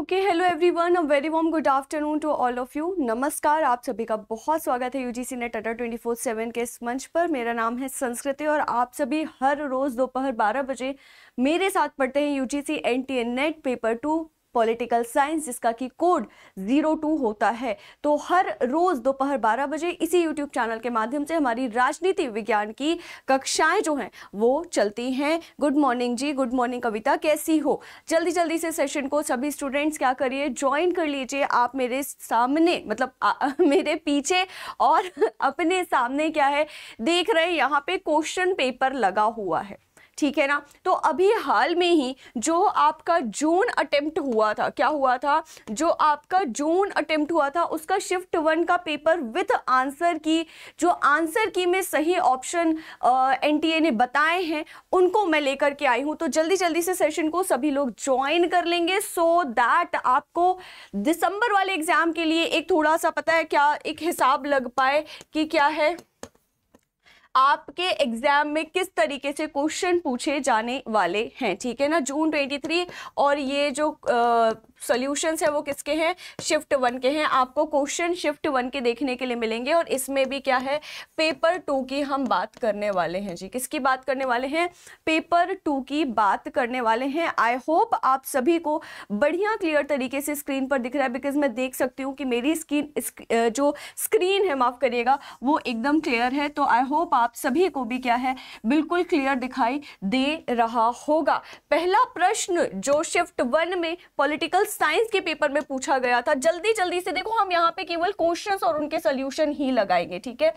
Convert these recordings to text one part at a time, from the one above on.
Okay hello everyone a very warm good afternoon to all of you नमस्कार आप सभी का बहुत स्वागत है यूजीसी नेट अटर ट्वेंटी फोर सेवन के इस मंच पर मेरा नाम है संस्कृति और आप सभी हर रोज़ दोपहर बारह बजे मेरे साथ पढ़ते हैं UGC NTA NET paper two political science जिसका कि कोड जीरो टू होता है तो हर रोज़ दोपहर बारह बजे इसी यूट्यूब चैनल के माध्यम से हमारी राजनीति विज्ञान की कक्षाएं जो हैं वो चलती हैं गुड मॉर्निंग जी गुड मॉर्निंग कविता कैसी हो जल्दी जल्दी से सेशन को सभी स्टूडेंट्स क्या करिए ज्वाइन कर लीजिए आप मेरे सामने मतलब आ, मेरे पीछे और अपने सामने क्या है देख रहे हैं यहाँ पे क्वेश्चन पेपर लगा हुआ है ठीक है ना तो अभी हाल में ही जो आपका जून अटेम्प्ट हुआ था क्या हुआ था जो आपका जून अटेम्प्ट हुआ था उसका शिफ्ट वन का पेपर विथ आंसर की जो आंसर की में सही ऑप्शन एनटीए ने बताए हैं उनको मैं लेकर के आई हूँ तो जल्दी जल्दी से सेशन को सभी लोग ज्वाइन कर लेंगे सो so दैट आपको दिसंबर वाले एग्जाम के लिए एक थोड़ा सा पता है क्या एक हिसाब लग पाए कि क्या है आपके एग्जाम में किस तरीके से क्वेश्चन पूछे जाने वाले हैं ठीक है ना जून 23 और ये जो सोल्यूशन है वो किसके हैं शिफ्ट वन के हैं आपको क्वेश्चन शिफ्ट वन के देखने के लिए मिलेंगे और इसमें भी क्या है पेपर टू की हम बात करने वाले हैं जी किसकी बात करने वाले हैं पेपर टू की बात करने वाले हैं आई होप आप सभी को बढ़िया क्लियर तरीके से स्क्रीन पर दिख रहा है बिकॉज मैं देख सकती हूँ कि मेरी स्क्रीन जो स्क्रीन है माफ़ करिएगा वो एकदम क्लियर है तो आई होप आप सभी को भी क्या है बिल्कुल क्लियर दिखाई दे रहा होगा पहला प्रश्न जो शिफ्ट वन में पॉलिटिकल साइंस के पेपर में पूछा गया था जल्दी जल्दी से देखो हम यहाँ पे केवल क्वेश्चंस और उनके सोल्यूशन ही लगाएंगे ठीक है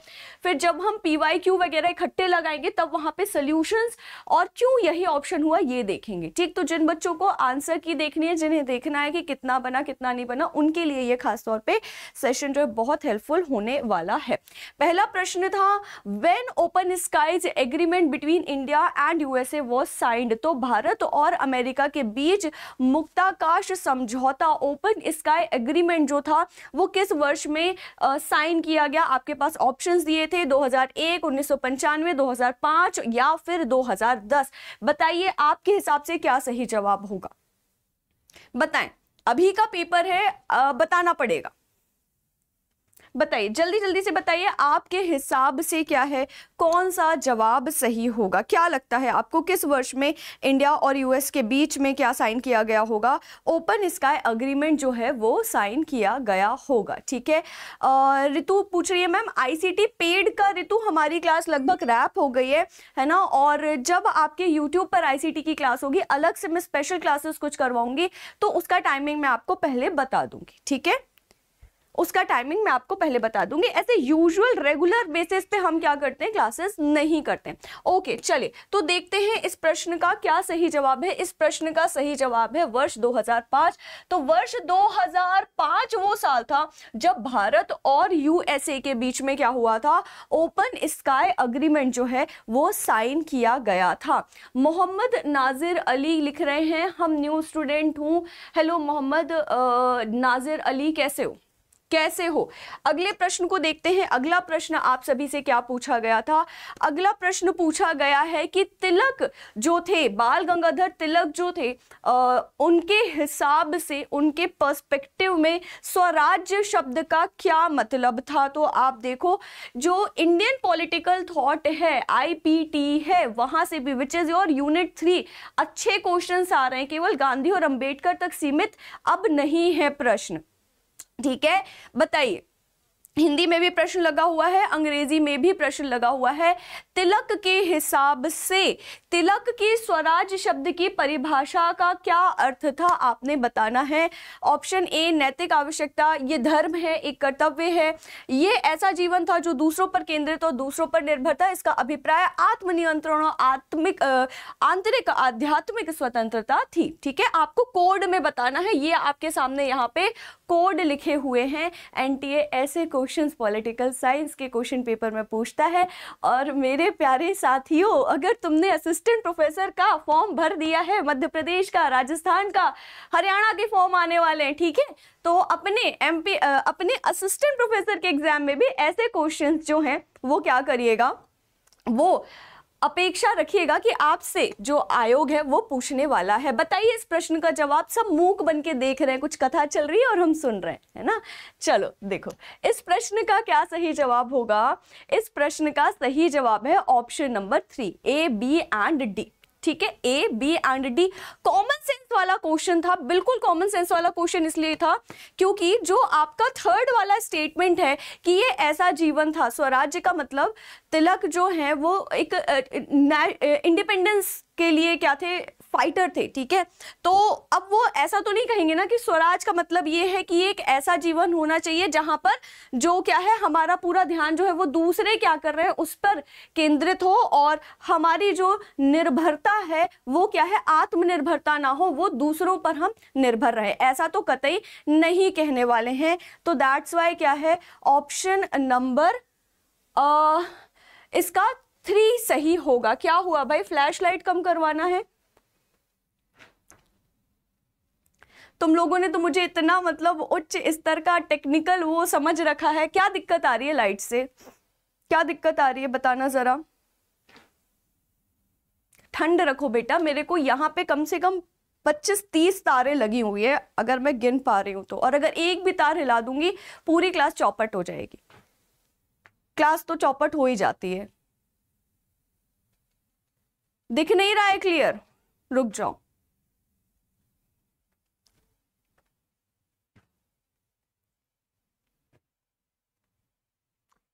फिर जब हम पी वाई क्यू वगैरह इकट्ठे लगाएंगे तब वहाँ पे सोल्यूशंस और क्यों यही ऑप्शन हुआ ये देखेंगे ठीक तो जिन बच्चों को आंसर की देखनी है जिन्हें देखना है कि कितना बना कितना नहीं बना उनके लिए ये खासतौर पर सेशन जो है बहुत हेल्पफुल होने वाला है पहला प्रश्न था when open skies agreement between India and USA was signed तो भारत और अमेरिका के बीच मुक्ताकाश सम समझौता ओपन स्काई एग्रीमेंट जो था वो किस वर्ष में साइन किया गया आपके पास ऑप्शंस दिए थे 2001 1995 2005 या फिर 2010 बताइए आपके हिसाब से क्या सही जवाब होगा बताएं अभी का पेपर है आ, बताना पड़ेगा बताइए जल्दी जल्दी से बताइए आपके हिसाब से क्या है कौन सा जवाब सही होगा क्या लगता है आपको किस वर्ष में इंडिया और यूएस के बीच में क्या साइन किया गया होगा ओपन स्काई अग्रीमेंट जो है वो साइन किया गया होगा ठीक है ऋतु पूछ रही है मैम आईसीटी पेड का ऋतु हमारी क्लास लगभग रैप हो गई है है ना और जब आपके यूट्यूब पर आईसीटी की क्लास होगी अलग से मैं स्पेशल क्लासेस कुछ करवाऊंगी तो उसका टाइमिंग मैं आपको पहले बता दूंगी ठीक है उसका टाइमिंग मैं आपको पहले बता दूंगी ऐसे यूजुअल रेगुलर बेसिस पे हम क्या करते हैं क्लासेस नहीं करते ओके चले तो देखते हैं इस प्रश्न का क्या सही जवाब है इस प्रश्न का सही जवाब है वर्ष 2005 तो वर्ष 2005 वो साल था जब भारत और यूएसए के बीच में क्या हुआ था ओपन स्काई अग्रीमेंट जो है वो साइन किया गया था मोहम्मद नाजिर अली लिख रहे हैं हम न्यू स्टूडेंट हूँ हेलो मोहम्मद नाजिर अली कैसे हो कैसे हो अगले प्रश्न को देखते हैं अगला प्रश्न आप सभी से क्या पूछा गया था अगला प्रश्न पूछा गया है कि तिलक जो थे बाल गंगाधर तिलक जो थे आ, उनके हिसाब से उनके पर्सपेक्टिव में स्वराज्य शब्द का क्या मतलब था तो आप देखो जो इंडियन पॉलिटिकल थॉट है आईपीटी है वहां से भी which is your unit three अच्छे क्वेश्चन आ रहे हैं केवल गांधी और अंबेडकर तक सीमित अब नहीं है प्रश्न ठीक है बताइए हिंदी में भी प्रश्न लगा हुआ है अंग्रेजी में भी प्रश्न लगा हुआ है तिलक के हिसाब से तिलक की स्वराज शब्द की परिभाषा का क्या अर्थ था आपने बताना है ऑप्शन ए नैतिक आवश्यकता ये धर्म है एक कर्तव्य है ये ऐसा जीवन था जो दूसरों पर केंद्रित और दूसरों पर निर्भर था इसका अभिप्राय आत्मनियंत्रण और आत्मिक आंतरिक आध्यात्मिक स्वतंत्रता थी ठीक है आपको कोड में बताना है ये आपके सामने यहाँ पे कोड लिखे हुए हैं एन ऐसे क्वेश्चन क्वेश्चंस पॉलिटिकल साइंस के क्वेश्चन पेपर में पूछता है और मेरे प्यारे साथियों अगर तुमने असिस्टेंट प्रोफेसर का फॉर्म भर दिया है मध्य प्रदेश का राजस्थान का हरियाणा के फॉर्म आने वाले हैं ठीक है तो अपने एम अपने असिस्टेंट प्रोफेसर के एग्जाम में भी ऐसे क्वेश्चन जो हैं वो क्या करिएगा वो अपेक्षा रखिएगा कि आपसे जो आयोग है वो पूछने वाला है बताइए इस प्रश्न का जवाब सब मूक बन के देख रहे हैं कुछ कथा चल रही है और हम सुन रहे हैं है ना चलो देखो इस प्रश्न का क्या सही जवाब होगा इस प्रश्न का सही जवाब है option number three A B and D ठीक है A B and D common sense वाला क्वेश्चन था बिल्कुल कॉमन सेंस वाला क्वेश्चन इसलिए था क्योंकि जो आपका थर्ड वाला स्टेटमेंट है कि ये ऐसा जीवन था स्वराज्य का मतलब तिलक जो है वो एक इंडिपेंडेंस के लिए क्या थे फाइटर थे ठीक है तो अब वो ऐसा तो नहीं कहेंगे ना कि स्वराज का मतलब ये है कि एक ऐसा जीवन होना चाहिए जहां पर जो क्या है हमारा पूरा ध्यान जो है वो दूसरे क्या कर रहे हैं उस पर केंद्रित हो और हमारी जो निर्भरता है वो क्या है आत्मनिर्भरता ना हो वो दूसरों पर हम निर्भर रहे ऐसा तो कतई नहीं कहने वाले हैं तो दैट्स वाई क्या है ऑप्शन नंबर इसका थ्री सही होगा क्या हुआ भाई फ्लैशलाइट कम करवाना है तुम लोगों ने तो मुझे इतना मतलब उच्च स्तर का टेक्निकल वो समझ रखा है क्या दिक्कत आ रही है लाइट से क्या दिक्कत आ रही है बताना ज़रा ठंड रखो बेटा मेरे को यहाँ पे कम से कम पच्चीस तीस तारे लगी हुई है अगर मैं गिन पा रही हूं तो और अगर एक भी तार हिला दूंगी पूरी क्लास चौपट हो जाएगी क्लास तो चौपट हो ही जाती है दिख नहीं रहा है क्लियर रुक जाओ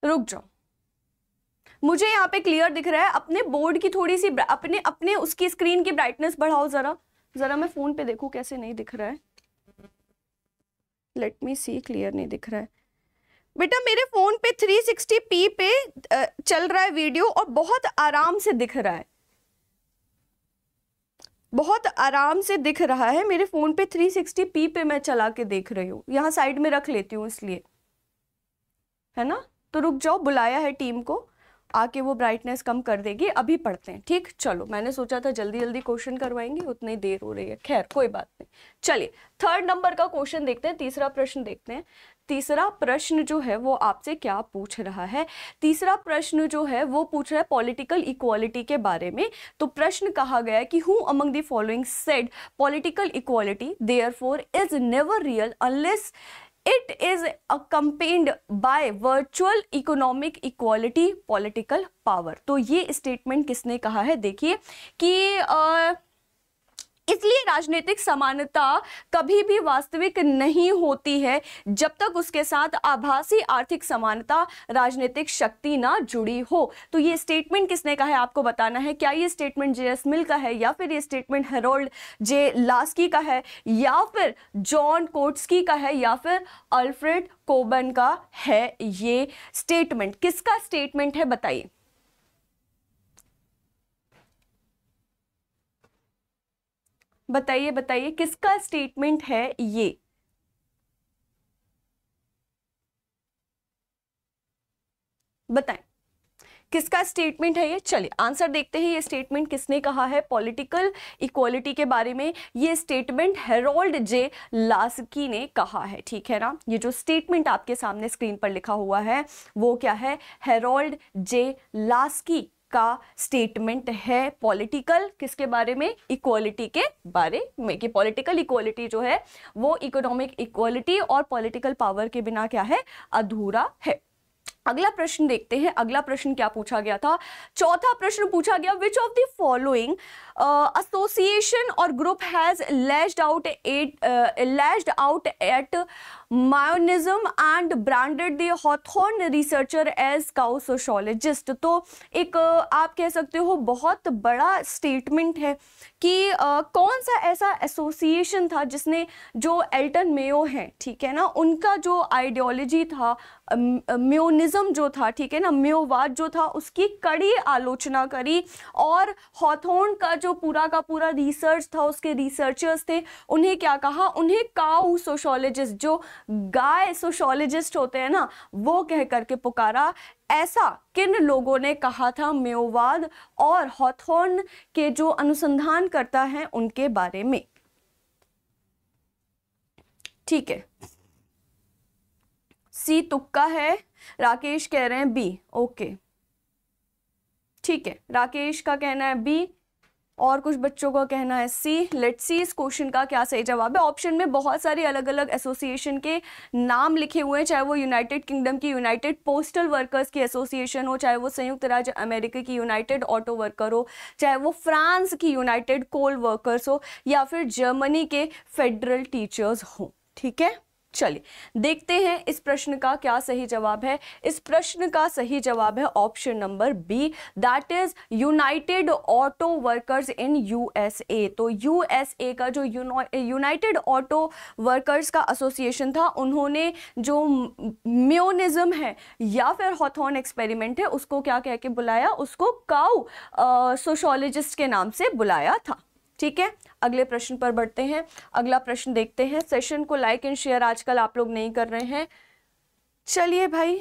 रुक जाओ मुझे यहाँ पे क्लियर दिख रहा है अपने बोर्ड की थोड़ी सी अपने अपने उसकी स्क्रीन की ब्राइटनेस बढ़ाओ जरा जरा मैं फोन पे देखू कैसे नहीं दिख रहा है लेट मी सी क्लियर नहीं दिख रहा है बेटा मेरे फोन पे 360p पे चल रहा है वीडियो और बहुत आराम से दिख रहा है बहुत आराम से दिख रहा है मेरे फोन पे 360p पे मैं चला के देख रही हूँ यहाँ साइड में रख लेती हूँ इसलिए है ना तो रुक जाओ बुलाया है टीम को आके वो ब्राइटनेस कम कर देगी अभी पढ़ते हैं ठीक चलो मैंने सोचा था जल्दी जल्दी क्वेश्चन करवाएंगे उतनी देर हो रही है खैर कोई बात नहीं चलिए थर्ड नंबर का क्वेश्चन देखते हैं तीसरा प्रश्न देखते हैं तीसरा प्रश्न जो है वो आपसे क्या पूछ रहा है तीसरा प्रश्न जो है वो पूछ रहा है पॉलिटिकल इक्वालिटी के बारे में तो प्रश्न कहा गया है कि who among the following said political equality therefore is never real unless it is accompanied by virtual economic equality political power तो ये स्टेटमेंट किसने कहा है देखिए कि इसलिए राजनीतिक समानता कभी भी वास्तविक नहीं होती है जब तक उसके साथ आभासी आर्थिक समानता राजनीतिक शक्ति ना जुड़ी हो तो ये स्टेटमेंट किसने कहा है आपको बताना है क्या ये स्टेटमेंट जे एस मिल का है या फिर ये स्टेटमेंट हेरोल्ड जे लास्की का है या फिर जॉन कोट्सकी का है या फिर अल्फ्रेड कोबन का है ये स्टेटमेंट किसका स्टेटमेंट है बताइए बताइए बताइए किसका स्टेटमेंट है ये बताएं किसका स्टेटमेंट है ये चलिए आंसर देखते हैं ये स्टेटमेंट किसने कहा है पॉलिटिकल इक्वालिटी के बारे में ये स्टेटमेंट हेरोल्ड जे लास्की ने कहा है ठीक है ना ये जो स्टेटमेंट आपके सामने स्क्रीन पर लिखा हुआ है वो क्या है हेरोल्ड जे लास्की का स्टेटमेंट है पॉलिटिकल किसके बारे में इक्वालिटी के बारे में कि पॉलिटिकल इक्वालिटी जो है वो इकोनॉमिक इक्वालिटी और पॉलिटिकल पावर के बिना क्या है अधूरा है अगला प्रश्न देखते हैं अगला प्रश्न क्या पूछा गया था चौथा प्रश्न पूछा गया which of the following association और group has lashed out at lashed out at Mayoism and branded the Hawthorne researcher as cow sociologist तो एक uh, आप कह सकते हो बहुत बड़ा स्टेटमेंट है कि आ, uh, कौन सा ऐसा एसोसिएशन था जिसने जो एल्टन मेयो है ठीक है ना उनका जो आइडियोलॉजी था म्योनिज्म um, uh, जो था ठीक है ना म्योवाद जो था उसकी कड़ी आलोचना करी और हॉथोन का जो पूरा का पूरा रिसर्च था उसके रिसर्चर्स थे उन्हें क्या कहा उन्हें काउ सोशोलॉजिस्ट जो गाय सोशोलॉजिस्ट होते हैं ना वो कह करके पुकारा ऐसा किन लोगों ने कहा था मेयोवाद और हॉथोर्न के जो अनुसंधान करता है उनके बारे में ठीक है सी तुक्का है राकेश कह रहे हैं बी ओके ठीक है राकेश का कहना है बी और कुछ बच्चों का कहना है सी लेट सी इस क्वेश्चन का क्या सही जवाब है ऑप्शन में बहुत सारे अलग अलग एसोसिएशन के नाम लिखे हुए हैं चाहे वो यूनाइटेड किंगडम की यूनाइटेड पोस्टल वर्कर्स की एसोसिएशन हो चाहे वो संयुक्त राज्य अमेरिका की यूनाइटेड ऑटो वर्कर हो चाहे वो फ्रांस की यूनाइटेड कोल वर्कर्स हो या फिर जर्मनी के फेडरल टीचर्स हों ठीक है चलिए देखते हैं इस प्रश्न का क्या सही जवाब है इस प्रश्न का सही जवाब है option number B that is United Auto Workers in USA तो यूएसए का जो यूनाइटेड ऑटो वर्कर्स का एसोसिएशन था उन्होंने जो म्योनिज्म है या फिर हॉथॉन एक्सपेरिमेंट है उसको क्या कह के बुलाया उसको काउ सोशोलॉजिस्ट के नाम से बुलाया था ठीक है अगले प्रश्न पर बढ़ते हैं अगला प्रश्न देखते हैं सेशन को लाइक एंड शेयर आजकल आप लोग नहीं कर रहे हैं चलिए भाई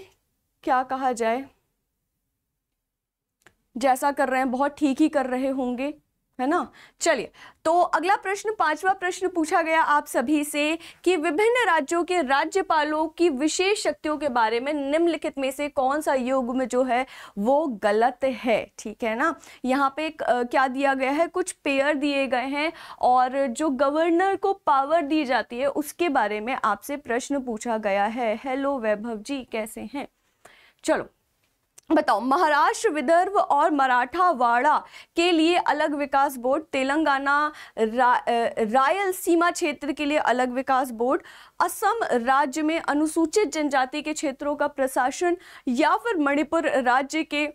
क्या कहा जाए जैसा कर रहे हैं बहुत ठीक ही कर रहे होंगे है ना चलिए तो अगला प्रश्न पांचवा प्रश्न पूछा गया आप सभी से कि विभिन्न राज्यों के राज्यपालों की विशेष शक्तियों के बारे में निम्नलिखित में से कौन सा योग में जो है वो गलत है ठीक है ना यहाँ पे आ, क्या दिया गया है कुछ पेयर दिए गए हैं और जो गवर्नर को पावर दी जाती है उसके बारे में आपसे प्रश्न पूछा गया है हेलो वैभव जी कैसे हैं चलो बताओ महाराष्ट्र विदर्भ और मराठावाड़ा के लिए अलग विकास बोर्ड तेलंगाना रा, सीमा क्षेत्र के लिए अलग विकास बोर्ड असम राज्य में अनुसूचित जनजाति के क्षेत्रों का प्रशासन या फिर मणिपुर राज्य के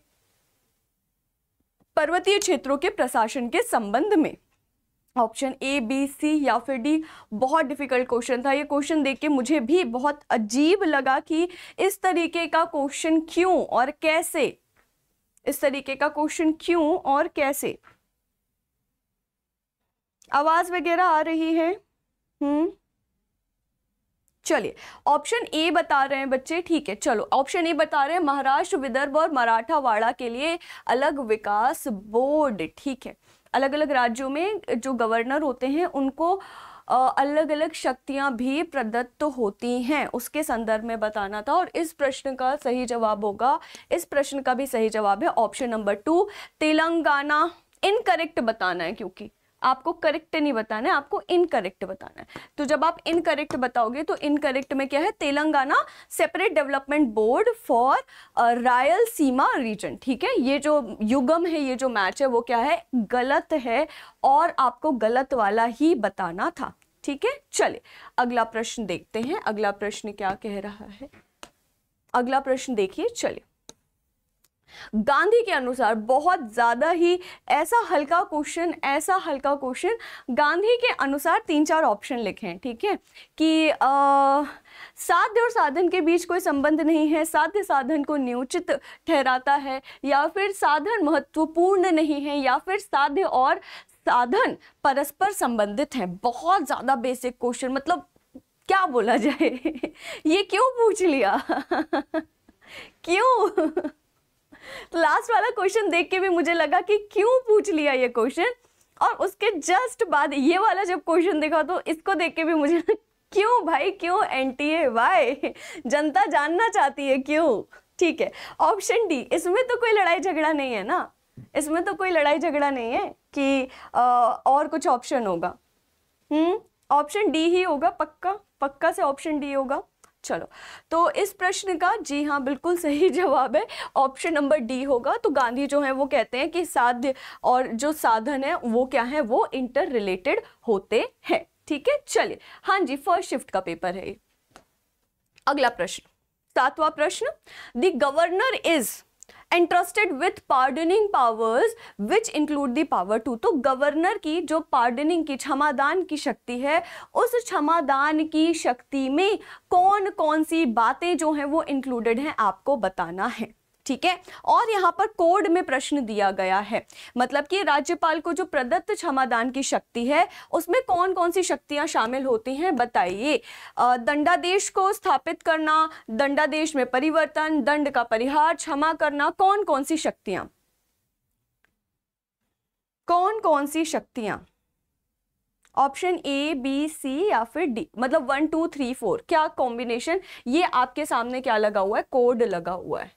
पर्वतीय क्षेत्रों के प्रशासन के संबंध में ऑप्शन ए बी सी या फिर डी बहुत डिफ़िकल्ट क्वेश्चन था ये क्वेश्चन देख के मुझे भी बहुत अजीब लगा कि इस तरीके का क्वेश्चन क्यों और कैसे इस तरीके का क्वेश्चन क्यों और कैसे आवाज़ वगैरह आ रही है हम्म चलिए ऑप्शन ए बता रहे हैं बच्चे ठीक है चलो ऑप्शन ए बता रहे हैं महाराष्ट्र विदर्भ और मराठावाड़ा के लिए अलग विकास बोर्ड ठीक है अलग अलग राज्यों में जो गवर्नर होते हैं उनको अलग अलग शक्तियां भी प्रदत्त होती हैं उसके संदर्भ में बताना था और इस प्रश्न का सही जवाब होगा इस प्रश्न का भी सही जवाब है option number two Telangana incorrect बताना है क्योंकि आपको करेक्ट नहीं बताना है आपको इनकरेक्ट बताना है तो जब आप इनकरेक्ट बताओगे तो इनकरेक्ट में क्या है Telangana separate development board for Rayalaseema region ठीक है ये जो युगम है ये जो मैच है वो क्या है गलत है और आपको गलत वाला ही बताना था ठीक है चले अगला प्रश्न देखते हैं अगला प्रश्न क्या कह रहा है अगला प्रश्न देखिए चले गांधी के अनुसार बहुत ज़्यादा ही ऐसा हल्का क्वेश्चन ऐसा हल्का क्वेश्चन गांधी के अनुसार तीन चार ऑप्शन लिखे हैं ठीक है कि साध्य और साधन के बीच कोई संबंध नहीं है साध्य साधन को न्यूचित ठहराता है या फिर साधन महत्वपूर्ण नहीं है या फिर साध्य और साधन परस्पर संबंधित हैं बहुत ज़्यादा बेसिक क्वेश्चन मतलब क्या बोला जाए ये क्यों पूछ लिया क्यों लास्ट वाला क्वेश्चन देख के भी मुझे लगा कि क्यों पूछ लिया ये क्वेश्चन और उसके जस्ट बाद ये वाला जब क्वेश्चन देखा तो इसको देख के भी मुझे क्यों भाई क्यों एन टी ए वाई जनता जानना चाहती है क्यों ठीक है ऑप्शन डी इसमें तो कोई लड़ाई झगड़ा नहीं है ना इसमें तो कोई लड़ाई झगड़ा नहीं है कि आ, और कुछ ऑप्शन होगा हम्म ऑप्शन डी ही होगा पक्का पक्का से ऑप्शन डी होगा चलो तो इस प्रश्न का जी हाँ बिल्कुल सही जवाब है ऑप्शन नंबर डी होगा तो गांधी जो है वो कहते हैं कि साध्य और जो साधन है वो क्या है वो इंटर रिलेटेड होते हैं ठीक है चलिए हाँ जी फर्स्ट शिफ्ट का पेपर है अगला प्रश्न सातवां प्रश्न the governor is entrusted with pardoning powers which include the power to तो गवर्नर की जो पार्डनिंग की क्षमादान की शक्ति है उस क्षमादान की शक्ति में कौन कौन सी बातें जो हैं वो इंक्लूडेड हैं आपको बताना है ठीक है और यहाँ पर कोड में प्रश्न दिया गया है मतलब कि राज्यपाल को जो प्रदत्त क्षमादान की शक्ति है उसमें कौन कौन सी शक्तियां शामिल होती हैं बताइए दंडादेश को स्थापित करना दंडादेश में परिवर्तन दंड का परिहार क्षमा करना कौन कौन सी शक्तियां कौन कौन सी शक्तियां ऑप्शन ए बी सी या फिर डी मतलब वन टू थ्री फोर क्या कॉम्बिनेशन ये आपके सामने क्या लगा हुआ है कोड लगा हुआ है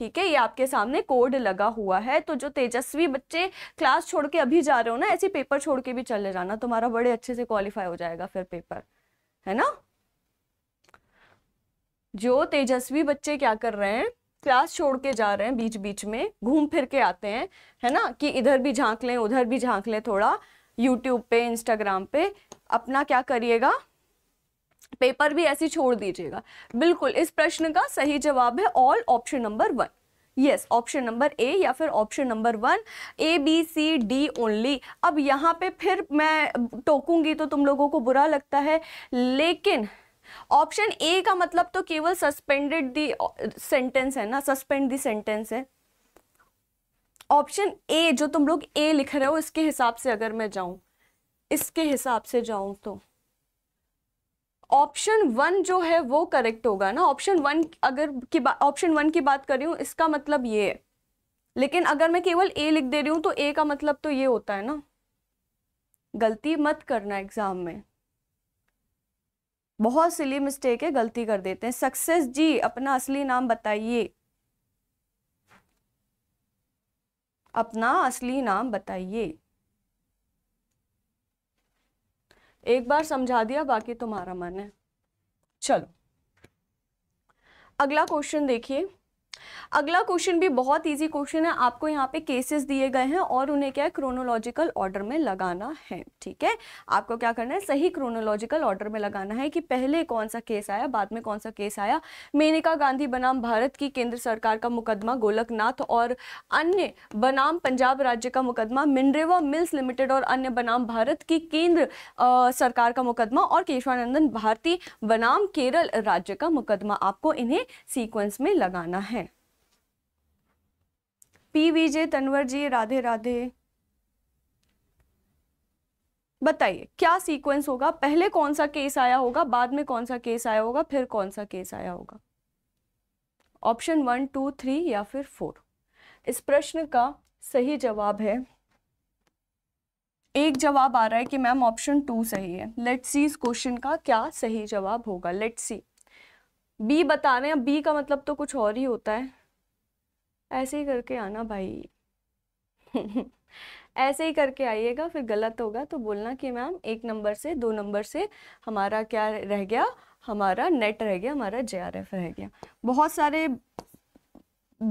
ठीक है ये आपके सामने कोड लगा हुआ है तो जो तेजस्वी बच्चे क्लास छोड़ के अभी जा रहे हो ना ऐसे पेपर छोड़ के भी चले जाना तुम्हारा बड़े अच्छे से क्वालिफाई हो जाएगा फिर पेपर है ना जो तेजस्वी बच्चे क्या कर रहे हैं क्लास छोड़ के जा रहे हैं बीच बीच में घूम फिर के आते हैं है ना कि इधर भी झांक लें उधर भी झांक लें थोड़ा यूट्यूब पे इंस्टाग्राम पे अपना क्या करिएगा पेपर भी ऐसी छोड़ दीजिएगा बिल्कुल इस प्रश्न का सही जवाब है all option number one yes option number A या फिर option number one A B C D only अब यहाँ पे फिर मैं टोकूंगी तो तुम लोगों को बुरा लगता है लेकिन ऑप्शन ए का मतलब तो केवल सस्पेंडेड दी सेंटेंस है ना सस्पेंड दी सेंटेंस है ऑप्शन ए जो तुम लोग ए लिख रहे हो इसके हिसाब से अगर मैं जाऊं इसके हिसाब से जाऊं तो ऑप्शन वन जो है वो करेक्ट होगा ना ऑप्शन वन अगर की ऑप्शन वन की बात कर रही हूँ इसका मतलब ये है लेकिन अगर मैं केवल ए लिख दे रही हूँ तो ए का मतलब तो ये होता है ना गलती मत करना एग्जाम में बहुत सिली मिस्टेक है गलती कर देते हैं सक्सेस जी अपना असली नाम बताइए अपना असली नाम बताइए एक बार समझा दिया बाकी तुम्हारा मन है चलो अगला क्वेश्चन देखिए अगला क्वेश्चन भी बहुत ईजी क्वेश्चन है आपको यहाँ पे केसेस दिए गए हैं और उन्हें क्या है क्रोनोलॉजिकल ऑर्डर में लगाना है ठीक है आपको क्या करना है सही क्रोनोलॉजिकल ऑर्डर में लगाना है कि पहले कौन सा केस आया बाद में कौन सा केस आया मेनका गांधी बनाम भारत की केंद्र सरकार का मुकदमा गोलकनाथ और अन्य बनाम पंजाब राज्य का मुकदमा मिंड्रेवा मिल्स लिमिटेड और अन्य बनाम भारत की केंद्र सरकार का मुकदमा और केशवानंदन भारती बनाम केरल राज्य का मुकदमा आपको इन्हें सीक्वेंस में लगाना है पी जे तनवर जी राधे राधे बताइए क्या सीक्वेंस होगा पहले कौन सा केस आया होगा बाद में कौन सा केस आया होगा फिर कौन सा केस आया होगा ऑप्शन वन टू थ्री या फिर फोर इस प्रश्न का सही जवाब है एक जवाब आ रहा है कि मैम ऑप्शन टू सही है लेट्स सी इस क्वेश्चन का क्या सही जवाब होगा लेट्स सी बी बता रहे हैं बी का मतलब तो कुछ और ही होता है ऐसे ही करके आना भाई ऐसे ही करके आइएगा फिर गलत होगा तो बोलना कि मैम एक नंबर से दो नंबर से हमारा क्या रह गया हमारा नेट रह गया हमारा जे रह गया बहुत सारे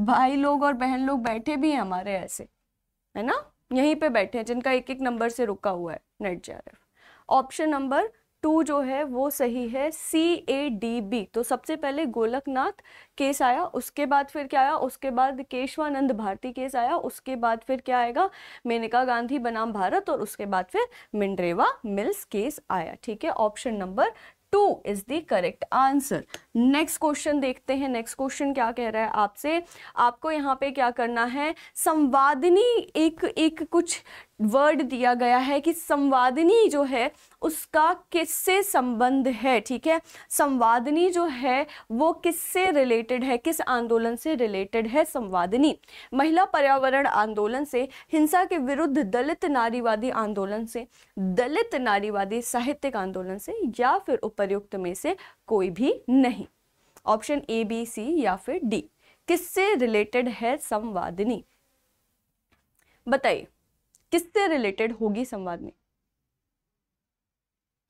भाई लोग और बहन लोग बैठे भी हैं हमारे ऐसे है ना यहीं पे बैठे हैं जिनका एक एक नंबर से रुका हुआ है NET J option number two जो है वो सही है सी ए डी बी तो सबसे पहले गोलकनाथ केस आया उसके बाद फिर क्या आया उसके बाद केशवानंद भारती केस आया उसके बाद फिर क्या आएगा मेनका गांधी बनाम भारत और उसके बाद फिर मिंड्रेवा मिल्स केस आया ठीक है option number two is the correct answer next question देखते हैं नेक्स्ट क्वेश्चन क्या कह रहा है आपसे आपको यहाँ पे क्या करना है संवादिनी एक एक कुछ वर्ड दिया गया है कि संवादिनी जो है उसका किससे संबंध है ठीक है संवादिनी जो है वो किससे रिलेटेड है किस आंदोलन से रिलेटेड है संवादिनी महिला पर्यावरण आंदोलन से हिंसा के विरुद्ध दलित नारीवादी आंदोलन से दलित नारीवादी साहित्यिक आंदोलन से या फिर उपर्युक्त में से कोई भी नहीं ऑप्शन ए बी सी या फिर डी किससे रिलेटेड है संवादनी बताइए किससे रिलेटेड होगी संवादनी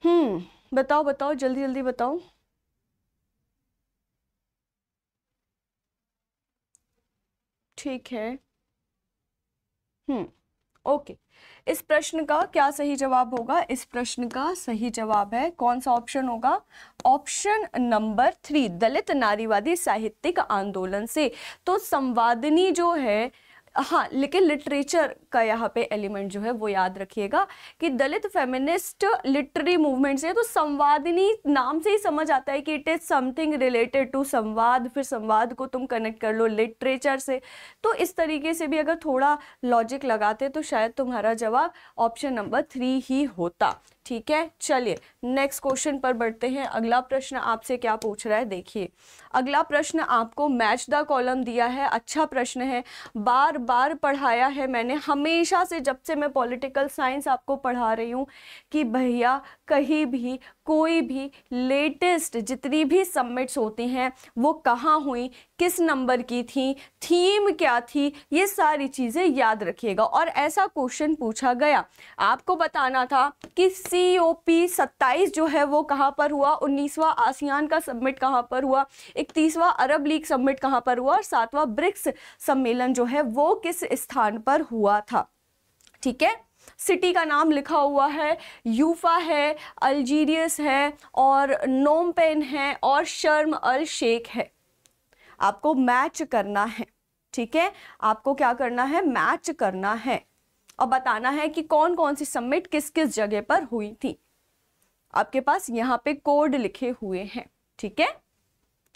हम्म बताओ बताओ जल्दी जल्दी बताओ ठीक है हम्म ओके इस प्रश्न का क्या सही जवाब होगा इस प्रश्न का सही जवाब है कौन सा ऑप्शन होगा ऑप्शन नंबर थ्री दलित नारीवादी साहित्यिक आंदोलन से तो संवादनी जो है हाँ लेकिन लिटरेचर का यहाँ पे एलिमेंट जो है वो याद रखिएगा कि दलित फेमिनिस्ट लिटरेरी मूवमेंट से तो संवादिनी नाम से ही समझ आता है कि it is something related to संवाद फिर संवाद को तुम कनेक्ट कर लो लिटरेचर से तो इस तरीके से भी अगर थोड़ा लॉजिक लगाते तो शायद तुम्हारा जवाब ऑप्शन नंबर थ्री ही होता ठीक है चलिए नेक्स्ट क्वेश्चन पर बढ़ते हैं अगला प्रश्न आपसे क्या पूछ रहा है देखिए अगला प्रश्न आपको मैच द कॉलम दिया है अच्छा प्रश्न है बार बार पढ़ाया है मैंने हमेशा से जब से मैं पॉलिटिकल साइंस आपको पढ़ा रही हूँ कि भैया कहीं भी कोई भी लेटेस्ट जितनी भी सबमिट्स होती हैं वो कहाँ हुई किस नंबर की थी थीम क्या थी ये सारी चीज़ें याद रखिएगा और ऐसा क्वेश्चन पूछा गया आपको बताना था कि सी ओ पी सत्ताईस जो है वो कहाँ पर हुआ उन्नीसवा आसियान का सबमिट कहाँ पर हुआ इकतीसवा अरब लीग सबमिट कहाँ पर हुआ और सातवा ब्रिक्स सम्मेलन जो है वो किस स्थान पर हुआ था ठीक है सिटी का नाम लिखा हुआ है यूफा है अल्जीरियस है और नोमपेन है और शर्म अल शेख है आपको मैच करना है ठीक है आपको क्या करना है मैच करना है और बताना है कि कौन कौन सी सबमिट किस किस जगह पर हुई थी आपके पास यहाँ पे कोड लिखे हुए हैं ठीक है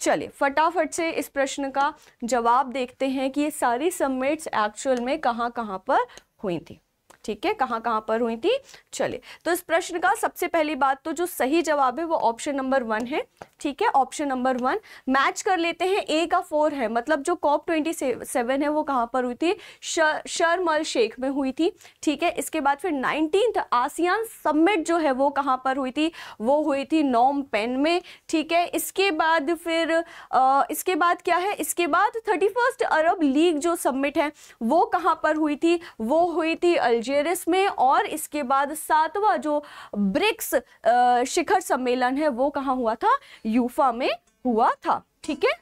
चलिए फटाफट से इस प्रश्न का जवाब देखते हैं कि ये सारी सबमिट्स एक्चुअल में कहाँ कहाँ पर हुई थी ठीक है कहां कहां पर हुई थी चले तो इस प्रश्न का सबसे पहली बात तो जो सही जवाब है वो ऑप्शन नंबर वन है ठीक है ऑप्शन नंबर वन मैच कर लेते हैं ए का फोर है मतलब जो कॉप ट्वेंटी सेवन है वो कहां पर हुई थी शर्मल शेख में हुई थी ठीक है इसके बाद फिर नाइनटीन आसियान सबमिट जो है वो कहां पर हुई थी वो हुई थी नॉम पेन में ठीक है इसके बाद फिर आ, इसके बाद क्या है इसके बाद थर्टी अरब लीग जो सबमिट है वो कहां पर हुई थी वो हुई थी अलजी जेरिस में और इसके बाद सातवां जो ब्रिक्स शिखर सम्मेलन है वो कहाँ हुआ था यूफा में हुआ था ठीक है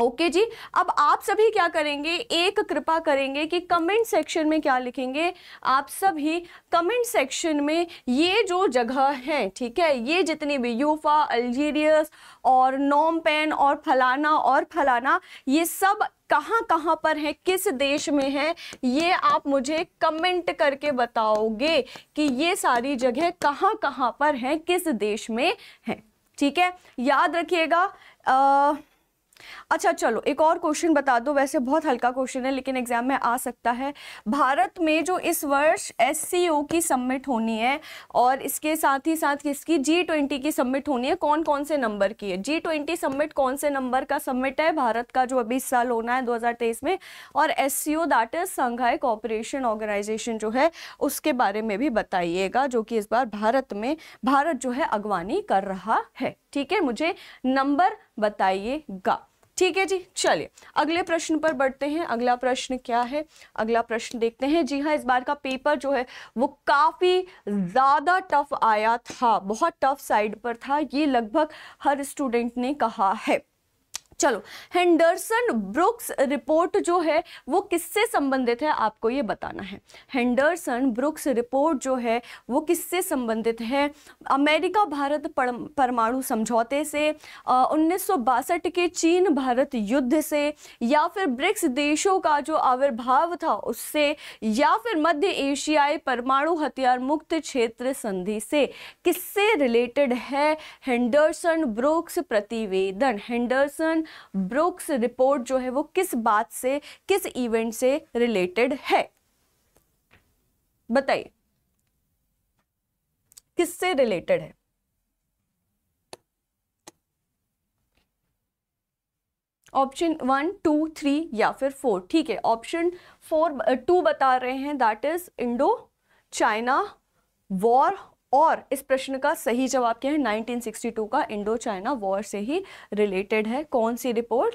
ओके okay जी अब आप सभी क्या करेंगे एक कृपा करेंगे कि कमेंट सेक्शन में क्या लिखेंगे आप सभी कमेंट सेक्शन में ये जो जगह है ठीक है ये जितनी भी यूफा अल्जीरियस और नॉम पेन और फलाना और फलाना ये सब कहाँ कहाँ पर है किस देश में है ये आप मुझे कमेंट करके बताओगे कि ये सारी जगह कहाँ कहाँ पर है किस देश में है ठीक है याद रखिएगा अच्छा चलो एक और क्वेश्चन बता दो वैसे बहुत हल्का क्वेश्चन है लेकिन एग्जाम में आ सकता है भारत में जो इस वर्ष एस की सबमिट होनी है और इसके साथ ही साथ किसकी जी ट्वेंटी की सबमिट होनी है कौन कौन से नंबर की है जी ट्वेंटी सबमिट कौन से नंबर का सबमिट है भारत का जो अभी इस साल होना है 2023 में और S C O that is Shanghai cooperation organisation जो है उसके बारे में भी बताइएगा जो कि इस बार भारत में भारत जो है अगवानी कर रहा है ठीक है मुझे नंबर बताइएगा ठीक है जी चलिए अगले प्रश्न पर बढ़ते हैं अगला प्रश्न क्या है अगला प्रश्न देखते हैं जी हाँ इस बार का पेपर जो है वो काफ़ी ज़्यादा टफ आया था बहुत टफ साइड पर था ये लगभग हर स्टूडेंट ने कहा है चलो हेंडरसन ब्रुक्स रिपोर्ट जो है वो किससे संबंधित है आपको ये बताना है हेंडरसन ब्रुक्स रिपोर्ट जो है वो किससे संबंधित है अमेरिका भारत परमाणु समझौते से उन्नीस के चीन भारत युद्ध से या फिर ब्रिक्स देशों का जो आविर्भाव था उससे या फिर मध्य एशियाई परमाणु हथियार मुक्त क्षेत्र संधि से किससे रिलेटेड है हेंडरसन ब्रुक्स प्रतिवेदन हेंडरसन ब्रुक्स रिपोर्ट जो है वो किस बात से किस इवेंट से रिलेटेड है बताइए किससे रिलेटेड है ऑप्शन वन टू थ्री या फिर फोर ठीक है ऑप्शन फोर टू बता रहे हैं that is Indo China war और इस प्रश्न का सही जवाब क्या है 1962 का इंडो चाइना वॉर से ही रिलेटेड है कौन सी रिपोर्ट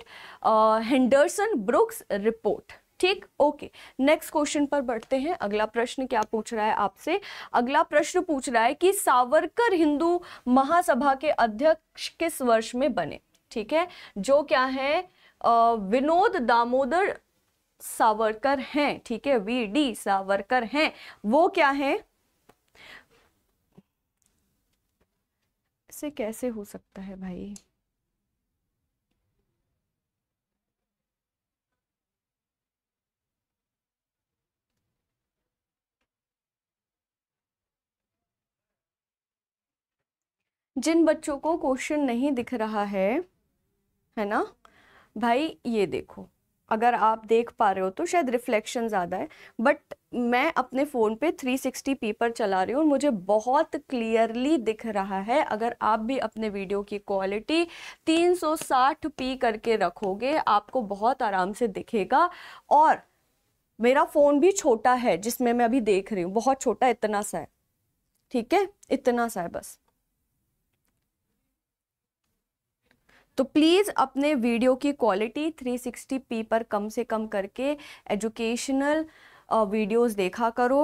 हेंडरसन ब्रुक्स रिपोर्ट ठीक ओके नेक्स्ट क्वेश्चन पर बढ़ते हैं अगला प्रश्न क्या पूछ रहा है आपसे अगला प्रश्न पूछ रहा है कि सावरकर हिंदू महासभा के अध्यक्ष किस वर्ष में बने ठीक है जो क्या है विनोद दामोदर सावरकर हैं ठीक है वी डी सावरकर हैं वो क्या है से कैसे हो सकता है भाई जिन बच्चों को क्वेश्चन नहीं दिख रहा है है ना भाई ये देखो अगर आप देख पा रहे हो तो शायद रिफ्लेक्शन ज़्यादा है बट मैं अपने फ़ोन पे पी पर चला रही हूँ मुझे बहुत क्लियरली दिख रहा है अगर आप भी अपने वीडियो की क्वालिटी पी करके रखोगे आपको बहुत आराम से दिखेगा और मेरा फ़ोन भी छोटा है जिसमें मैं अभी देख रही हूँ बहुत छोटा इतना सा है ठीक है इतना सा है बस तो प्लीज़ अपने वीडियो की क्वालिटी 360p पर कम से कम करके एजुकेशनल वीडियोस देखा करो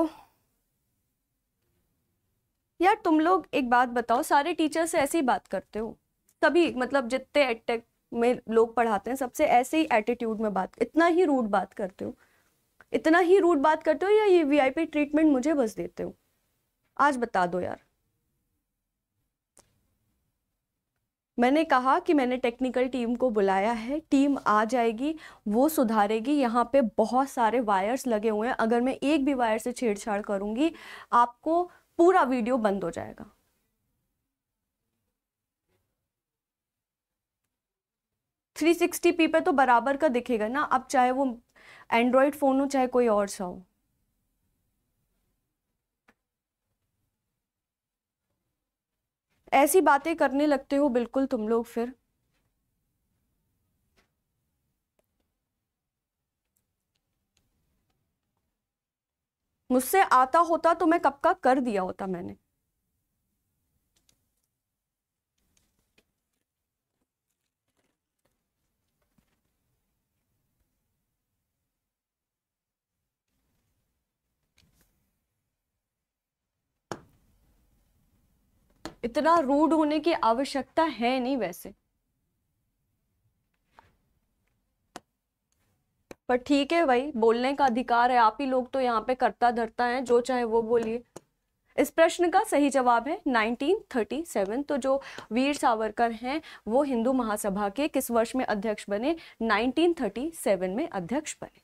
यार तुम लोग एक बात बताओ सारे टीचर से ऐसे ही बात करते हो सभी मतलब जितने एटेक में लोग पढ़ाते हैं सबसे ऐसे ही एटीट्यूड में बात इतना ही रूड बात करते हो इतना ही रूड बात करते हो या ये वीआईपी ट्रीटमेंट मुझे बस देते हो आज बता दो यार मैंने कहा कि मैंने टेक्निकल टीम को बुलाया है टीम आ जाएगी वो सुधारेगी यहाँ पे बहुत सारे वायर्स लगे हुए हैं अगर मैं एक भी वायर से छेड़छाड़ करूँगी आपको पूरा वीडियो बंद हो जाएगा थ्री सिक्सटी पी पे तो बराबर का दिखेगा ना अब चाहे वो एंड्रॉयड फ़ोन हो चाहे कोई और सा हो ऐसी बातें करने लगते हो बिल्कुल तुम लोग फिर मुझसे आता होता तो मैं कब का कर दिया होता मैंने इतना रूड होने की आवश्यकता है नहीं वैसे पर ठीक है भाई बोलने का अधिकार है आप ही लोग तो यहाँ पे करता धरता है जो चाहे वो बोलिए इस प्रश्न का सही जवाब है 1937 तो जो वीर सावरकर हैं वो हिंदू महासभा के किस वर्ष में अध्यक्ष बने 1937 में अध्यक्ष बने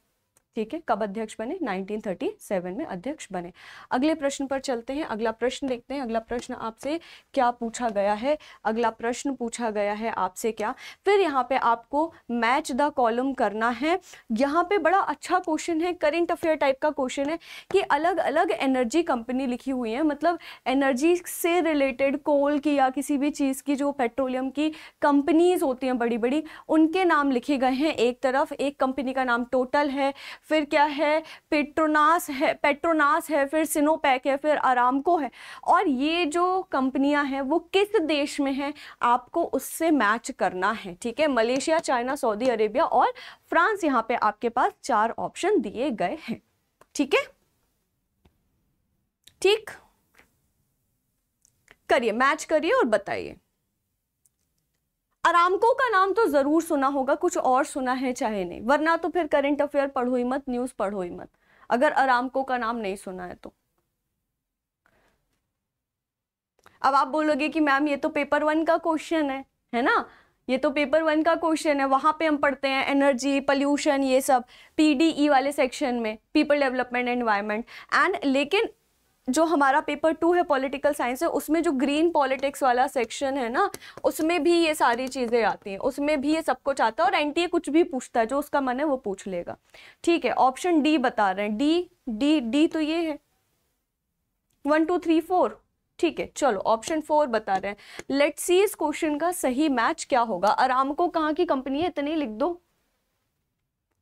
ठीक है कब अध्यक्ष बने 1937 में अध्यक्ष बने अगले प्रश्न पर चलते हैं अगला प्रश्न देखते हैं अगला प्रश्न आपसे क्या पूछा गया है अगला प्रश्न पूछा गया है आपसे क्या फिर यहाँ पे आपको मैच द कॉलम करना है यहाँ पे बड़ा अच्छा क्वेश्चन है करेंट अफेयर टाइप का क्वेश्चन है कि अलग अलग एनर्जी कंपनी लिखी हुई है मतलब एनर्जी से रिलेटेड कोल की या किसी भी चीज़ की जो पेट्रोलियम की कंपनीज होती हैं बड़ी बड़ी उनके नाम लिखे गए हैं एक तरफ एक कंपनी का नाम टोटल है फिर क्या है पेट्रोनास है पेट्रोनास है फिर सिनोपैक है फिर आरामको है और ये जो कंपनियां हैं वो किस देश में हैं आपको उससे मैच करना है ठीक है मलेशिया चाइना सऊदी अरेबिया और फ्रांस यहाँ पे आपके पास चार ऑप्शन दिए गए हैं ठीक है ठीक करिए मैच करिए और बताइए अरामको का नाम तो ज़रूर सुना होगा कुछ और सुना है चाहे नहीं वरना तो फिर करंट अफेयर पढ़ो ही मत न्यूज़ पढ़ो ही मत अगर अरामको का नाम नहीं सुना है तो अब आप बोलोगे कि मैम ये तो पेपर वन का क्वेश्चन है है ना ये तो पेपर वन का क्वेश्चन है वहां पे हम पढ़ते हैं एनर्जी पोल्यूशन ये सब पीडीई वाले सेक्शन में पीपल डेवलपमेंट एनवायरनमेंट एंड लेकिन जो हमारा पेपर टू है पॉलिटिकल साइंस है उसमें जो ग्रीन पॉलिटिक्स वाला सेक्शन है ना उसमें भी ये सारी चीज़ें आती हैं उसमें भी ये सब कुछ आता है और एन कुछ भी पूछता है जो उसका मन है वो पूछ लेगा ठीक है ऑप्शन डी बता रहे हैं डी डी डी तो ये है वन टू थ्री फोर ठीक है चलो ऑप्शन फोर बता रहे हैं लेट सी इस क्वेश्चन का सही मैच क्या होगा आराम को कहाँ की कंपनी है इतनी लिख दो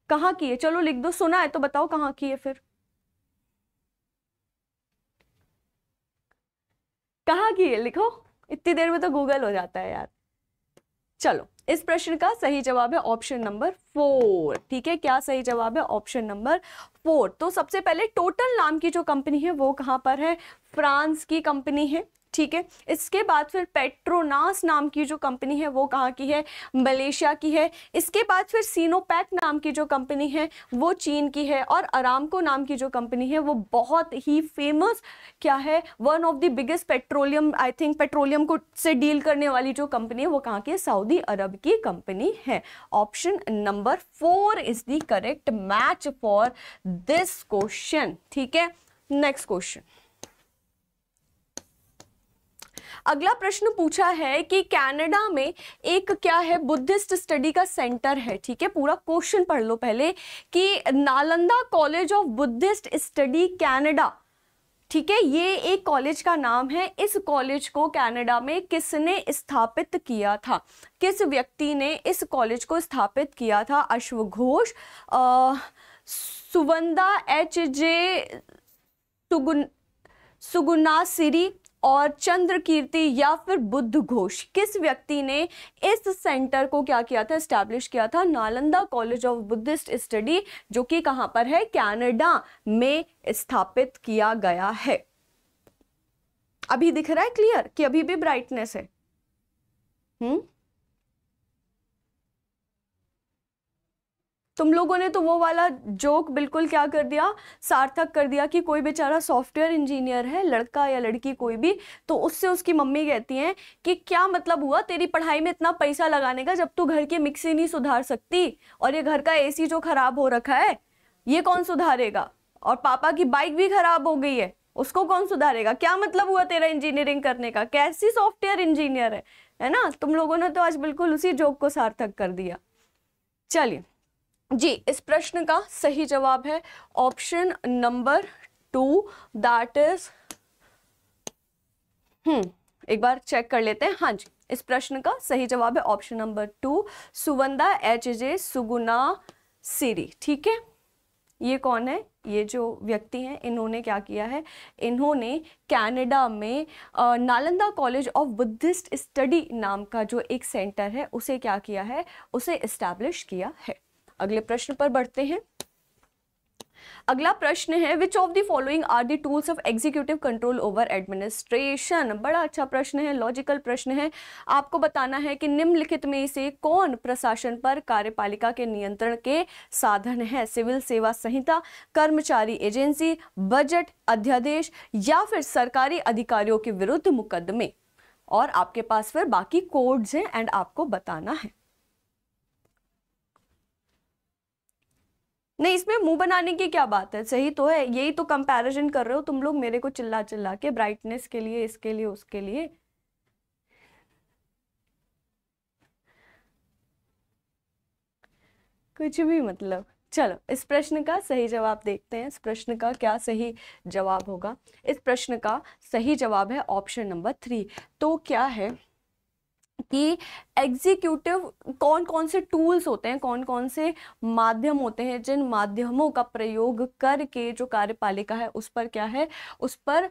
कहाँ की है चलो लिख दो सुना है तो बताओ कहाँ की है फिर कहा की है लिखो इतनी देर में तो गूगल हो जाता है यार चलो इस प्रश्न का सही जवाब है ऑप्शन नंबर फोर ठीक है क्या सही जवाब है ऑप्शन नंबर फोर तो सबसे पहले टोटल नाम की जो कंपनी है वो कहां पर है फ्रांस की कंपनी है ठीक है इसके बाद फिर पेट्रोनास नाम की जो कंपनी है वो कहाँ की है मलेशिया की है इसके बाद फिर सीनोपैक नाम की जो कंपनी है वो चीन की है और अरामको नाम की जो कंपनी है वो बहुत ही फेमस क्या है one of the biggest petroleum I think petroleum को से डील करने वाली जो कंपनी है वो कहाँ की सऊदी अरब की कंपनी है option number four is the correct match for this question ठीक है नेक्स्ट क्वेश्चन अगला प्रश्न पूछा है कि कनाडा में एक क्या है बुद्धिस्ट स्टडी का सेंटर है ठीक है पूरा क्वेश्चन पढ़ लो पहले कि Nalanda college of Buddhist study Canada ठीक है ये एक कॉलेज का नाम है इस कॉलेज को कनाडा में किसने स्थापित किया था किस व्यक्ति ने इस कॉलेज को स्थापित किया था अश्व घोष सुवंदा एच जे सुगुनासिरी और चंद्र कीर्ति या फिर बुद्ध घोष किस व्यक्ति ने इस सेंटर को क्या किया था स्टैब्लिश किया था Nalanda college of Buddhist study जो कि कहां पर है कैनेडा में स्थापित किया गया है अभी दिख रहा है क्लियर कि अभी भी ब्राइटनेस है हम्म तुम लोगों ने तो वो वाला जोक बिल्कुल क्या कर दिया सार्थक कर दिया कि कोई बेचारा सॉफ्टवेयर इंजीनियर है लड़का या लड़की कोई भी तो उससे उसकी मम्मी कहती हैं कि क्या मतलब हुआ तेरी पढ़ाई में इतना पैसा लगाने का जब तू घर की मिक्सी नहीं सुधार सकती और ये घर का एसी जो खराब हो रखा है ये कौन सुधारेगा और पापा की बाइक भी खराब हो गई है उसको कौन सुधारेगा क्या मतलब हुआ तेरा इंजीनियरिंग करने का कैसी सॉफ्टवेयर इंजीनियर है है ना तुम लोगों ने तो आज बिल्कुल उसी जोक को सार्थक कर दिया चलिए जी इस प्रश्न का सही जवाब है option number two that is hmm एक बार चेक कर लेते हैं हाँ जी इस प्रश्न का सही जवाब है option number two Suwanda H J Sugunasiri ठीक है ये कौन है ये जो व्यक्ति हैं इन्होंने क्या किया है इन्होंने कनाडा में Nalanda college of Buddhist study नाम का जो एक सेंटर है उसे क्या किया है उसे इस्टेब्लिश किया है अगले प्रश्न पर बढ़ते हैं अगला प्रश्न है which of the following are the tools of executive control over administration बड़ा अच्छा प्रश्न है लॉजिकल प्रश्न है आपको बताना है कि निम्नलिखित में से कौन प्रशासन पर कार्यपालिका के नियंत्रण के साधन है सिविल सेवा संहिता कर्मचारी एजेंसी बजट अध्यादेश या फिर सरकारी अधिकारियों के विरुद्ध मुकदमे और आपके पास फिर बाकी कोड्स हैं एंड आपको बताना है नहीं इसमें मुंह बनाने की क्या बात है सही तो है यही तो कंपैरिजन कर रहे हो तुम लोग मेरे को चिल्ला चिल्ला के ब्राइटनेस के लिए इसके लिए उसके लिए कुछ भी मतलब चलो इस प्रश्न का सही जवाब देखते हैं इस प्रश्न का क्या सही जवाब होगा इस प्रश्न का सही जवाब है ऑप्शन नंबर थ्री तो क्या है कि एग्जीक्यूटिव कौन कौन से टूल्स होते हैं कौन कौन से माध्यम होते हैं जिन माध्यमों का प्रयोग करके जो कार्यपालिका है उस पर क्या है उस पर